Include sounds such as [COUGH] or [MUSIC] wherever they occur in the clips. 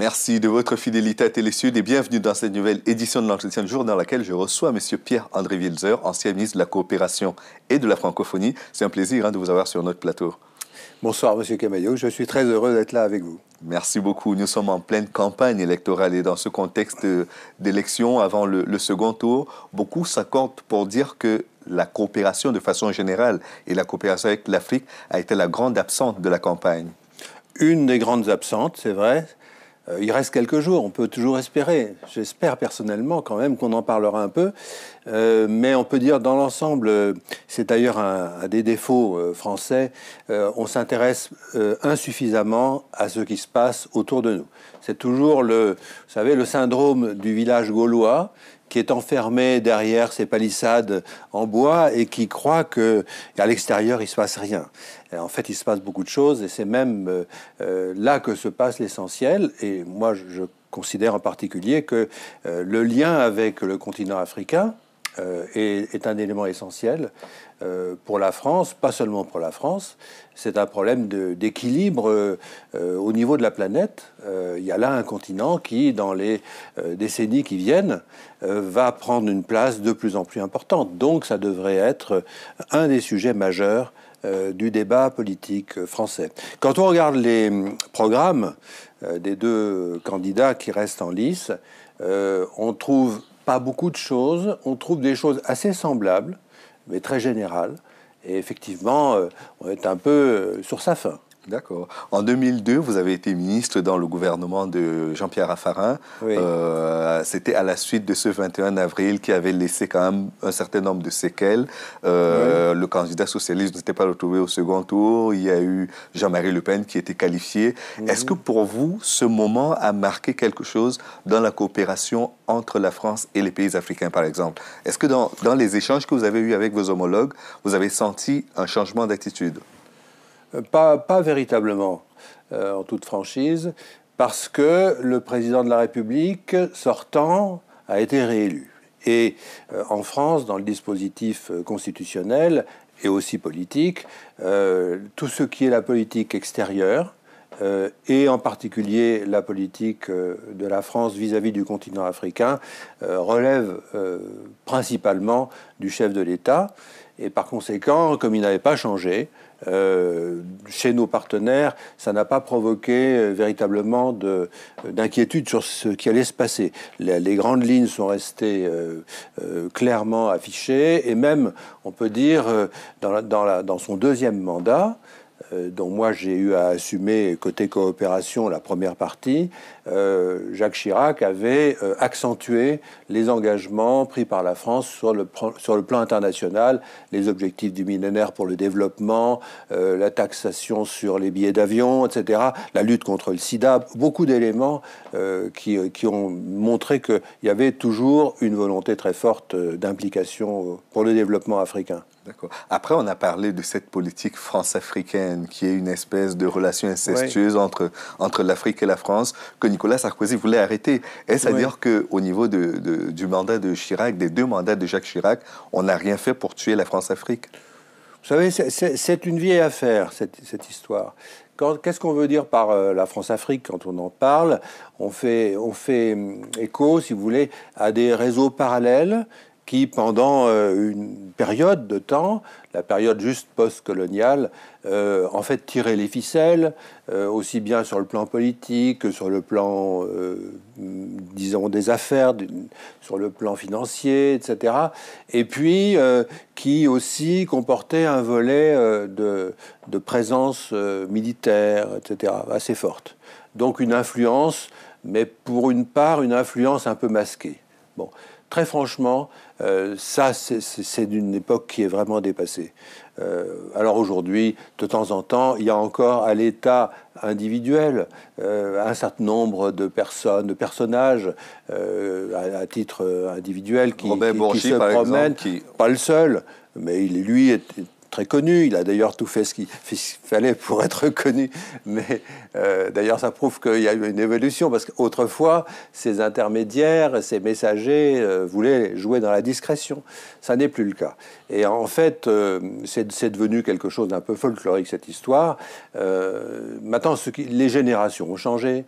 Merci de votre fidélité à Télésud et bienvenue dans cette nouvelle édition de l'entretien du jour dans laquelle je reçois M. Pierre-André Wielzer, ancien ministre de la Coopération et de la Francophonie. C'est un plaisir hein, de vous avoir sur notre plateau. Bonsoir, M. Camaillot. Je suis très heureux d'être là avec vous. Merci beaucoup. Nous sommes en pleine campagne électorale et dans ce contexte euh, d'élection avant le, le, second tour, beaucoup s'accordent pour dire que la coopération de façon générale et la coopération avec l'Afrique a été la grande absente de la campagne. Une des grandes absentes, c'est vrai. Euh, il reste quelques jours, on peut toujours espérer. J'espère personnellement quand même qu'on en parlera un peu. Euh, mais on peut dire dans l'ensemble, euh, c'est d'ailleurs un, des défauts français, on s'intéresse insuffisamment à ce qui se passe autour de nous. C'est toujours le, vous savez, le syndrome du village gaulois qui est enfermé derrière ces palissades en bois et qui croit que à l'extérieur il se passe rien. en fait, il se passe beaucoup de choses et c'est même euh, euh, là que se passe l'essentiel. Et moi, je, considère en particulier que euh, le lien avec le continent africain, euh, est, un élément essentiel euh, pour la France, pas seulement pour la France. C'est un problème d'équilibre euh, au niveau de la planète. Il y a là un continent qui, dans les décennies qui viennent, va prendre une place de plus en plus importante. Donc ça devrait être un des sujets majeurs du débat politique français. Quand on regarde les hum, programmes des deux candidats qui restent en lice, on trouve beaucoup de choses. On trouve des choses assez semblables, mais très générales. Et effectivement, euh, on est un peu euh, sur sa fin. D'accord. En 2002, vous avez été ministre dans le gouvernement de Jean-Pierre Raffarin. Euh, c'était à la suite de ce 21 avril qui avait laissé quand même un certain nombre de séquelles. Euh, le candidat socialiste n'était pas retrouvé au second tour. Il y a eu Jean-Marie Le Pen qui était qualifié. Est-ce que pour vous, ce moment a marqué quelque chose dans la coopération entre la France et les pays africains, par exemple Est-ce que dans, dans les échanges que vous avez eus avec vos homologues, vous avez senti un changement d'attitude euh, pas, véritablement, euh, en toute franchise, parce que le président de la République sortant a été réélu. Et euh, en France, dans le dispositif constitutionnel et aussi politique, tout ce qui est la politique extérieure, et en particulier la politique de la France vis-à-vis du continent africain relève principalement du chef de l'État. Et par conséquent, comme il n'avait pas changé, euh, chez nos partenaires, ça n'a pas provoqué euh, véritablement euh, d'inquiétude sur ce qui allait se passer. Les, grandes lignes sont restées clairement affichées et même, on peut dire, dans son deuxième mandat, euh, dont moi j'ai eu à assumer côté coopération la première partie, euh, Jacques Chirac avait euh, accentué les engagements pris par la France sur le, plan international, les objectifs du millénaire pour le développement, la taxation sur les billets d'avion, etc., la lutte contre le sida, beaucoup d'éléments qui, ont montré qu'il y avait toujours une volonté très forte d'implication pour le développement africain. Après, on a parlé de cette politique france-africaine qui est une espèce de relation incestueuse entre, entre l'Afrique et la France que Nicolas Sarkozy voulait arrêter. Et c'est-à-dire qu'au niveau du mandat de Chirac, des deux mandats de Jacques Chirac, on n'a rien fait pour tuer la France-Afrique. Vous savez, c'est une vieille affaire, cette, histoire. Qu'est-ce qu'on veut dire par euh, la France-Afrique quand on en parle on fait, on fait hum, écho, si vous voulez, à des réseaux parallèles qui, pendant euh, une période de temps, la période juste post-coloniale, euh, en fait tirait les ficelles, euh, aussi bien sur le plan politique que sur le plan, disons, des affaires, sur le plan financier, etc. Et puis, qui aussi comportait un volet de, de, présence militaire, etc., assez forte. Donc une influence, mais pour une part, une influence un peu masquée. Bon très franchement, euh, ça, c'est d'une époque qui est vraiment dépassée. Euh, alors aujourd'hui, de temps en temps, il y a encore à l'état individuel euh, un certain nombre de personnes, de personnages à, titre individuel qui, qui, se promènent, qui... pas le seul, mais il, lui est très connu. Il a d'ailleurs tout fait ce qu'il [LAUGHS] fallait pour être connu. Mais euh, d'ailleurs, ça prouve qu'il y a eu une évolution, parce qu'autrefois, ces intermédiaires, ces messagers euh, voulaient jouer dans la discrétion. Ça n'est plus le cas. Et en fait, euh, c'est devenu quelque chose d'un peu folklorique, cette histoire. maintenant, ce qui, les générations ont changé,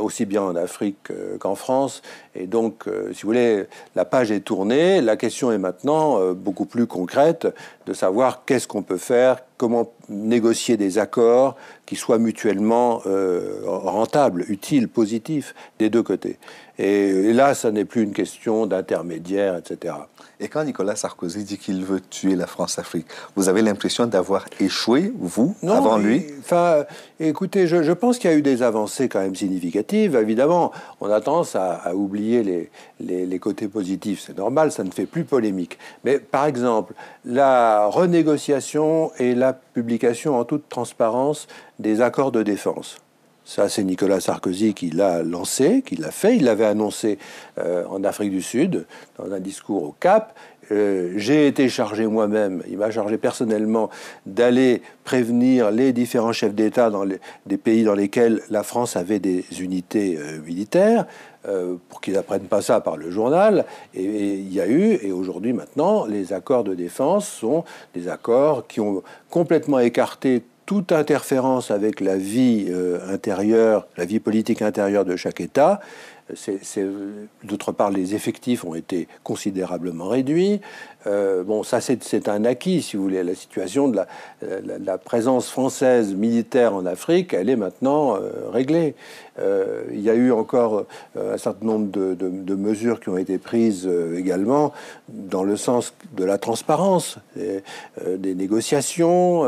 aussi bien en Afrique qu'en France. Et donc, si vous voulez, la page est tournée. La question est maintenant beaucoup plus concrète de savoir qu'est-ce qu'on peut faire comment négocier des accords qui soient mutuellement euh, rentables, utiles, positifs des deux côtés. Et, là, ça n'est plus une question d'intermédiaire, etc. Et quand Nicolas Sarkozy dit qu'il veut tuer la France-Afrique, vous avez l'impression d'avoir échoué, vous, avant lui Enfin, écoutez, je, pense qu'il y a eu des avancées quand même significatives. Évidemment, on a tendance à, oublier les, les, les, côtés positifs. C'est normal, ça ne fait plus polémique. Mais par exemple, la renégociation et la publication en toute transparence des accords de défense. Ça, c'est Nicolas Sarkozy qui l'a lancé, qui l'a fait. Il l'avait annoncé euh, en Afrique du Sud dans un discours au Cap. Euh, j'ai été chargé moi-même, il m'a chargé personnellement d'aller prévenir les différents chefs d'État dans des pays dans lesquels la France avait des unités euh, militaires. Euh, pour qu'ils n'apprennent pas ça par le journal. Et il y a eu, et aujourd'hui maintenant, les accords de défense sont des accords qui ont complètement écarté toute interférence avec la vie intérieure, la vie politique intérieure de chaque État, D'autre part, les effectifs ont été considérablement réduits. Euh, bon, ça, c'est un acquis, si vous voulez. La situation de la, présence française militaire en Afrique, elle est maintenant euh, réglée. Euh, il y a eu encore un certain nombre de, mesures qui ont été prises également dans le sens de la transparence, des négociations.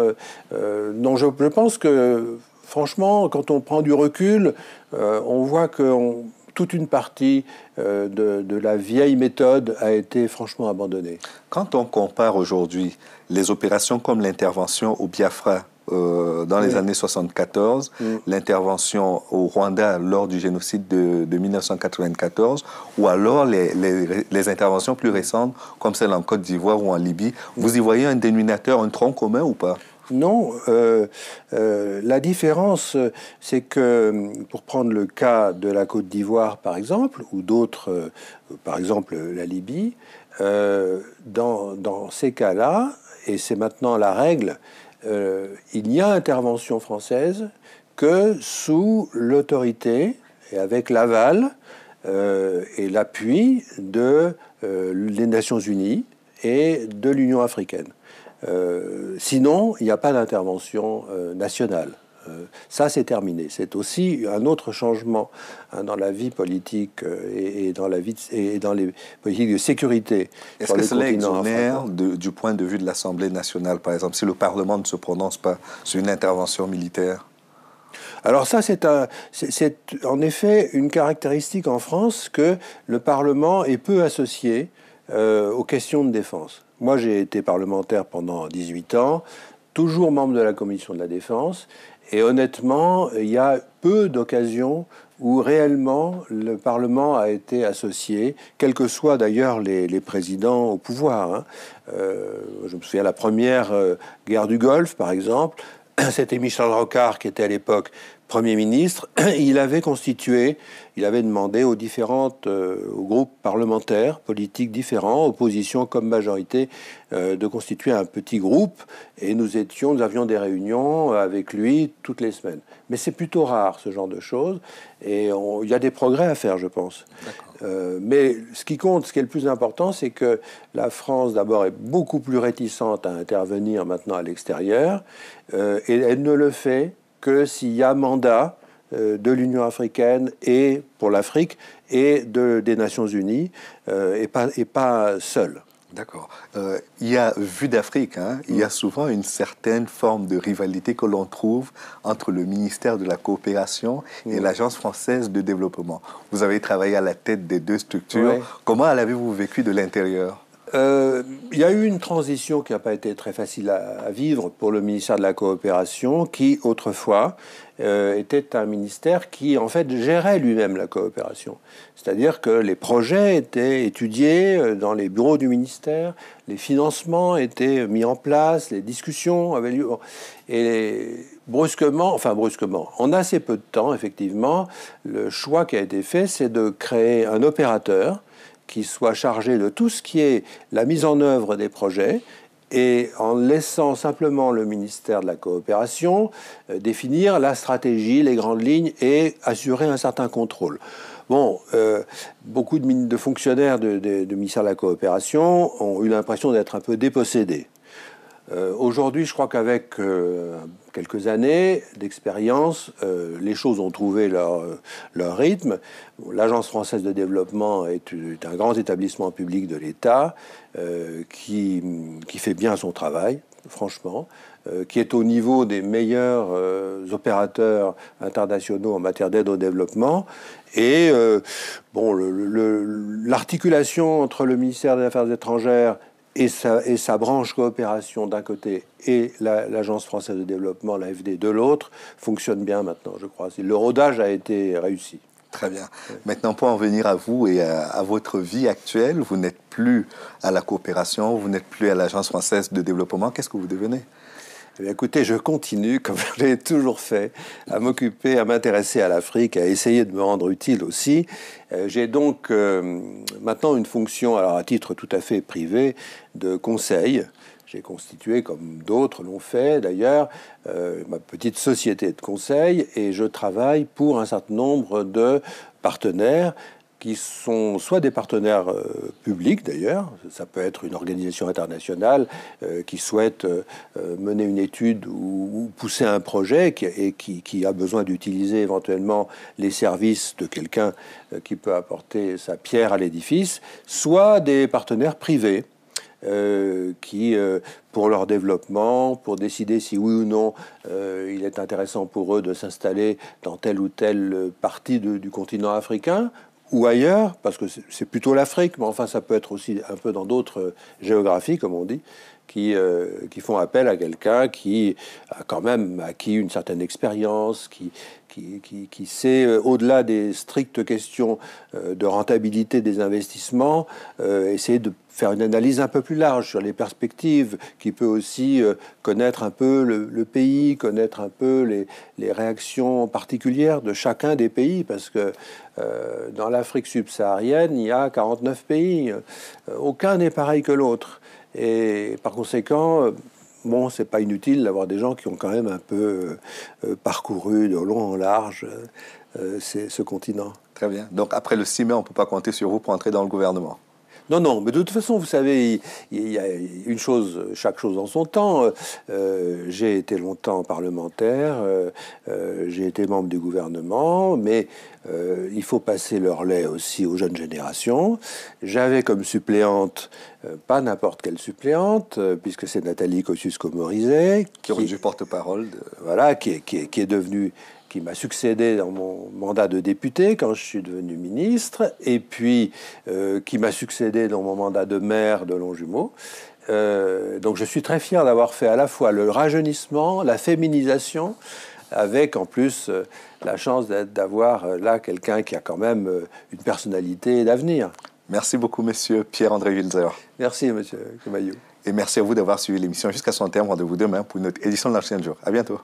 dont je, pense que, franchement, quand on prend du recul, on voit que toute une partie euh, de, la vieille méthode a été franchement abandonnée. Quand on compare aujourd'hui les opérations comme l'intervention au Biafra euh, dans les années 74, mm. l'intervention au Rwanda lors du génocide de, 1994, ou alors les, interventions plus récentes comme celle en Côte d'Ivoire ou en Libye, mm. vous y voyez un dénominateur, un tronc commun ou pas non, euh, euh, la différence, c'est que, pour prendre le cas de la Côte d'Ivoire, par exemple, ou d'autres, euh, par exemple la Libye, dans, ces cas-là, et c'est maintenant la règle, il n'y a intervention française que sous l'autorité et avec l'aval et l'appui de les Nations Unies et de l'Union africaine. Euh, sinon, il n'y a pas d'intervention euh, nationale. Euh, ça, c'est terminé. C'est aussi un autre changement hein, dans la vie politique et, dans la vie et dans les politiques de sécurité. Est-ce que cela exonère de, du point de vue de l'Assemblée nationale, par exemple, si le Parlement ne se prononce pas sur une intervention militaire alors ça, c'est en effet une caractéristique en France que le Parlement est peu associé aux questions de défense. Moi, j'ai été parlementaire pendant 18 ans, toujours membre de la commission de la défense, et honnêtement, il y a peu d'occasions où réellement le Parlement a été associé, quels que soient d'ailleurs les, présidents au pouvoir. Hein. Euh, je me souviens la première euh, guerre du Golfe, par exemple, [CLEARS THROAT] c'était Michel Rocard qui était à l'époque Premier ministre, [CLEARS THROAT] il avait constitué, il avait demandé aux différents euh, groupes parlementaires, politiques différents, opposition comme majorité, euh, de constituer un petit groupe. Et nous étions, nous avions des réunions avec lui toutes les semaines. Mais c'est plutôt rare ce genre de choses. Et il y a des progrès à faire, je pense. Euh, mais ce qui compte, ce qui est le plus important, c'est que la France, d'abord, est beaucoup plus réticente à intervenir maintenant à l'extérieur. et elle ne le fait que s'il y a mandat euh, de l'Union africaine et pour l'Afrique et de, des Nations unies euh, et, pas, et pas seul. D'accord. Euh, il y a, vu d'Afrique, hein, il y a mm. souvent une certaine forme de rivalité que l'on trouve entre le ministère de la Coopération et mm. l'Agence française de développement. Vous avez travaillé à la tête des deux structures. Comment l'avez-vous vécu de l'intérieur il euh, y a eu une transition qui n'a pas été très facile à, vivre pour le ministère de la Coopération, qui autrefois euh, était un ministère qui en fait gérait lui-même la coopération. C'est-à-dire que les projets étaient étudiés euh, dans les bureaux du ministère, les financements étaient mis en place, les discussions avaient lieu. Et brusquement, enfin brusquement, en assez peu de temps, effectivement, le choix qui a été fait, c'est de créer un opérateur qui soit chargé de tout ce qui est la mise en œuvre des projets et en laissant simplement le ministère de la coopération euh, définir la stratégie, les grandes lignes et assurer un certain contrôle. Bon, euh, beaucoup de, fonctionnaires du ministère de la coopération ont eu l'impression d'être un peu dépossédés. Euh, aujourd'hui, je crois qu'avec euh, quelques années d'expérience, euh, les choses ont trouvé leur, rythme. L'Agence française de développement est, un grand établissement public de l'État qui, qui, fait bien son travail, franchement, qui est au niveau des meilleurs opérateurs internationaux en matière d'aide au développement. Et bon, l'articulation entre le ministère des Affaires étrangères et sa, branche coopération d'un côté et l'Agence française de développement, l'AFD, de l'autre, fonctionnent bien maintenant, je crois. Le rodage a été réussi. Très bien. Maintenant, pour en venir à vous et à votre vie actuelle, vous n'êtes plus à la coopération, vous n'êtes plus à l'Agence française de développement. Qu'est-ce que vous devenez eh écoutez, je continue, comme je l'ai toujours fait, à m'occuper, à m'intéresser à l'Afrique, à essayer de me rendre utile aussi. Euh, j'ai donc euh, maintenant une fonction, alors à titre tout à fait privé, de conseil. J'ai constitué, comme d'autres l'ont fait d'ailleurs, euh, ma petite société de conseil et je travaille pour un certain nombre de partenaires qui sont soit des partenaires euh, publics d'ailleurs, ça peut être une organisation internationale euh, qui souhaite euh, mener une étude ou, pousser un projet et qui, a besoin d'utiliser éventuellement les services de quelqu'un qui peut apporter sa pierre à l'édifice, soit des partenaires privés. qui, pour leur développement, pour décider si oui ou non il est intéressant pour eux de s'installer dans telle ou telle partie du continent africain, ou ailleurs, parce que c'est plutôt l'Afrique, mais enfin ça peut être aussi un peu dans d'autres euh, géographies, comme on dit, euh, qui, font appel à quelqu'un qui a quand même acquis une certaine expérience, qui, qui, sait, euh, au-delà des strictes questions euh, de rentabilité des investissements, essayer de faire une analyse un peu plus large sur les perspectives, qui peut aussi connaître un peu le, pays, connaître un peu les, les, réactions particulières de chacun des pays, parce que dans l'Afrique subsaharienne, il y a 49 pays. Aucun n'est pareil que l'autre. Et par conséquent, euh, bon, c'est pas inutile d'avoir des gens qui ont quand même un peu euh, euh, parcouru de long en large ce continent. Très bien. Donc après le 6 mai, on ne peut pas compter sur vous pour entrer dans le gouvernement. Non, non, mais de toute façon, vous savez, il y, a une chose, chaque chose en son temps. Euh, j'ai été longtemps parlementaire, euh, euh, j'ai été membre du gouvernement, mais il faut passer leur lait aussi aux jeunes générations. J'avais comme suppléante, pas n'importe quelle suppléante, puisque c'est Nathalie Kosciusko-Morizet. Qui, porte-parole. Voilà, qui qui, qui est devenue qui m'a succédé dans mon mandat de député quand je suis devenu ministre, et puis euh, qui m'a succédé dans mon mandat de maire de Longjumeau. Euh, donc je suis très fier d'avoir fait à la fois le rajeunissement, la féminisation, avec en plus euh, la chance d'avoir là quelqu'un qui a quand même une personnalité d'avenir. Merci beaucoup, monsieur Pierre-André Wilzer. Merci, monsieur Camaillou. Et merci à vous d'avoir suivi l'émission jusqu'à son terme. Rendez-vous demain pour une édition de l'Ancien Jour. À bientôt.